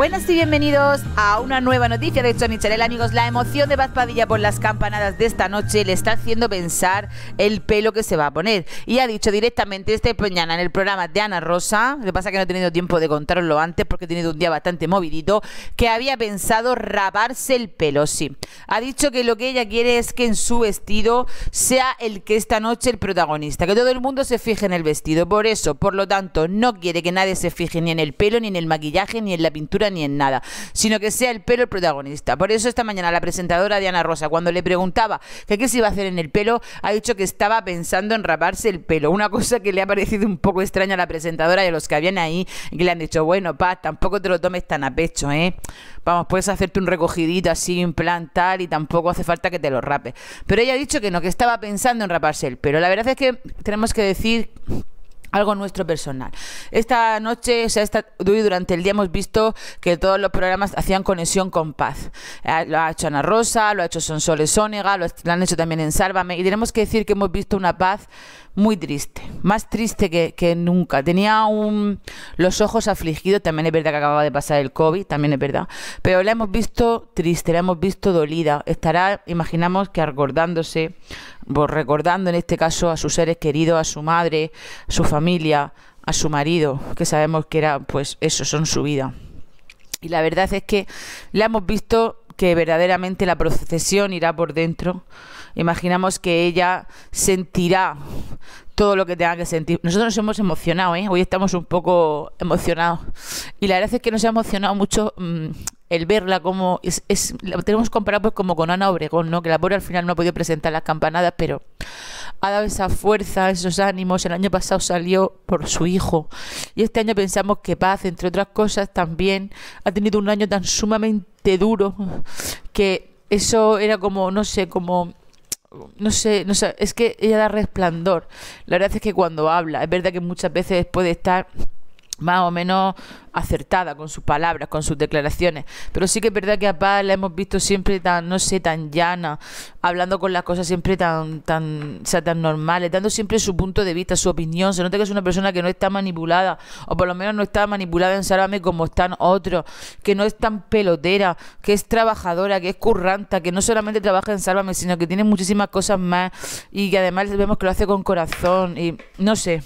Buenas y bienvenidos a una nueva noticia de Choni amigos. La emoción de Paz Padilla por las campanadas de esta noche le está haciendo pensar el pelo que se va a poner. Y ha dicho directamente este mañana en el programa de Ana Rosa, lo que pasa es que no he tenido tiempo de contarlo antes porque he tenido un día bastante movidito, que había pensado raparse el pelo, sí. Ha dicho que lo que ella quiere es que en su vestido sea el que esta noche el protagonista, que todo el mundo se fije en el vestido. Por eso, por lo tanto, no quiere que nadie se fije ni en el pelo, ni en el maquillaje, ni en la pintura ni en nada, sino que sea el pelo el protagonista. Por eso esta mañana la presentadora Diana Rosa, cuando le preguntaba que qué se iba a hacer en el pelo, ha dicho que estaba pensando en raparse el pelo. Una cosa que le ha parecido un poco extraña a la presentadora y a los que habían ahí que le han dicho, bueno, Paz, tampoco te lo tomes tan a pecho, ¿eh? Vamos, puedes hacerte un recogidito así, un plan tal, y tampoco hace falta que te lo rapes. Pero ella ha dicho que no, que estaba pensando en raparse el pelo. La verdad es que tenemos que decir algo nuestro personal. Esta noche, o esta, durante el día hemos visto que todos los programas hacían conexión con paz. Eh, lo ha hecho Ana Rosa, lo ha hecho Sonsoles Sónega, lo, han hecho también en Sálvame, y tenemos que decir que hemos visto una paz muy triste, más triste que, nunca. Tenía un, los ojos afligidos, también es verdad que acababa de pasar el COVID, también es verdad, pero la hemos visto triste, la hemos visto dolida. Estará, imaginamos que recordándose, pues recordando en este caso a sus seres queridos, a su madre, a su familia, a su marido, que sabemos que era, pues eso, son su vida. Y la verdad es que la hemos visto que verdaderamente la procesión irá por dentro. Imaginamos que ella sentirá todo lo que tenga que sentir. Nosotros nos hemos emocionado, ¿eh? Hoy estamos un poco emocionados. Y la verdad es que nos ha emocionado mucho mm, el verla como... tenemos comparado pues como con Ana Obregón, ¿no? Que la pobre al final no ha podido presentar las campanadas, pero ha dado esa fuerza, esos ánimos. El año pasado salió por su hijo. Y este año pensamos que Paz, entre otras cosas, también ha tenido un año tan sumamente duro que eso era como, no sé, como no sé, no sé, es que ella da resplandor. La verdad es que cuando habla, es verdad que muchas veces puede estar más o menos acertada con sus palabras, con sus declaraciones. Pero sí que es verdad que a Paz la hemos visto siempre tan, no sé, tan llana, hablando con las cosas siempre tan, tan, tan normales, dando siempre su punto de vista, su opinión. Se nota que es una persona que no está manipulada, o por lo menos no está manipulada en Sálvame como están otros, que no es tan pelotera, que es trabajadora, que es curranta, que no solamente trabaja en Sálvame, sino que tiene muchísimas cosas más y que además vemos que lo hace con corazón y no sé.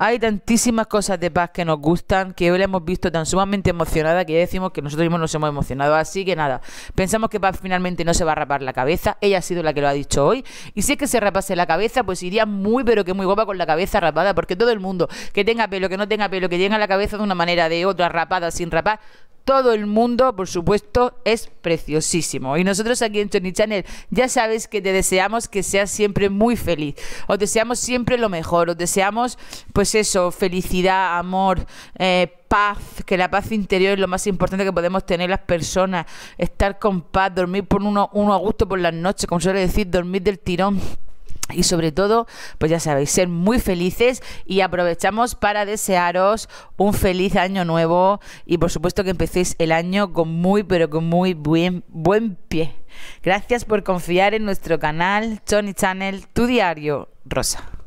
Hay tantísimas cosas de paz que nos gustan, que hoy la hemos visto tan sumamente emocionada que decimos que nosotros mismos nos hemos emocionado. Así que nada, pensamos que Paz finalmente no se va a rapar la cabeza. Ella ha sido la que lo ha dicho hoy. Y si es que se rapase la cabeza, pues iría muy, pero que muy guapa con la cabeza rapada. Porque todo el mundo que tenga pelo, que no tenga pelo, que llegue a la cabeza de una manera, de otra, rapada, sin rapar, todo el mundo, por supuesto, es preciosísimo. Y nosotros aquí en Tony Channel ya sabes que te deseamos que seas siempre muy feliz. Os deseamos siempre lo mejor. Os deseamos, pues eso, felicidad, amor, eh, paz, que la paz interior es lo más importante que podemos tener las personas. Estar con paz, dormir por uno, uno a gusto por las noches, como suele decir, dormir del tirón y sobre todo, pues ya sabéis, ser muy felices y aprovechamos para desearos un feliz año nuevo y por supuesto que empecéis el año con muy, pero con muy buen, buen pie. Gracias por confiar en nuestro canal, Tony Channel, tu diario, Rosa.